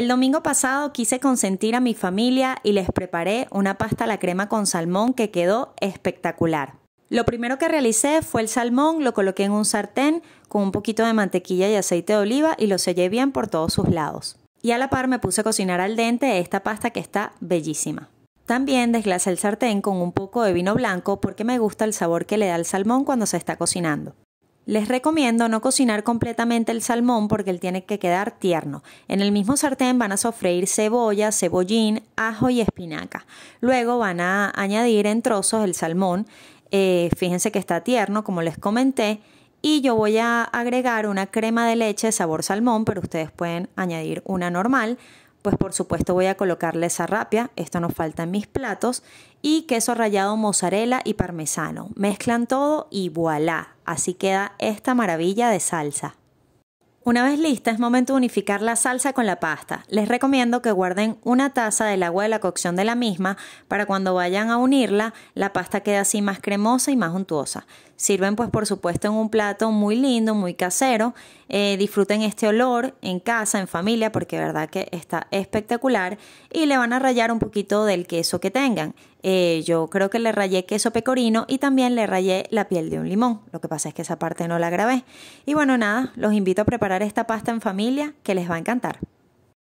El domingo pasado quise consentir a mi familia y les preparé una pasta a la crema con salmón que quedó espectacular. Lo primero que realicé fue el salmón, lo coloqué en un sartén con un poquito de mantequilla y aceite de oliva y lo sellé bien por todos sus lados. Y a la par me puse a cocinar al dente esta pasta que está bellísima. También desglasé el sartén con un poco de vino blanco porque me gusta el sabor que le da el salmón cuando se está cocinando. Les recomiendo no cocinar completamente el salmón porque él tiene que quedar tierno. En el mismo sartén van a sofreír cebolla, cebollín, ajo y espinaca. Luego van a añadir en trozos el salmón. Eh, fíjense que está tierno, como les comenté. Y yo voy a agregar una crema de leche sabor salmón, pero ustedes pueden añadir una normal pues por supuesto voy a colocarle esa rapia, esto nos falta en mis platos, y queso rallado mozzarella y parmesano. Mezclan todo y voilà, así queda esta maravilla de salsa. Una vez lista es momento de unificar la salsa con la pasta. Les recomiendo que guarden una taza del agua de la cocción de la misma para cuando vayan a unirla la pasta quede así más cremosa y más untuosa. Sirven pues por supuesto en un plato muy lindo, muy casero. Eh, disfruten este olor en casa, en familia, porque verdad que está espectacular. Y le van a rayar un poquito del queso que tengan. Eh, yo creo que le rayé queso pecorino y también le rayé la piel de un limón. Lo que pasa es que esa parte no la grabé. Y bueno, nada, los invito a preparar esta pasta en familia que les va a encantar.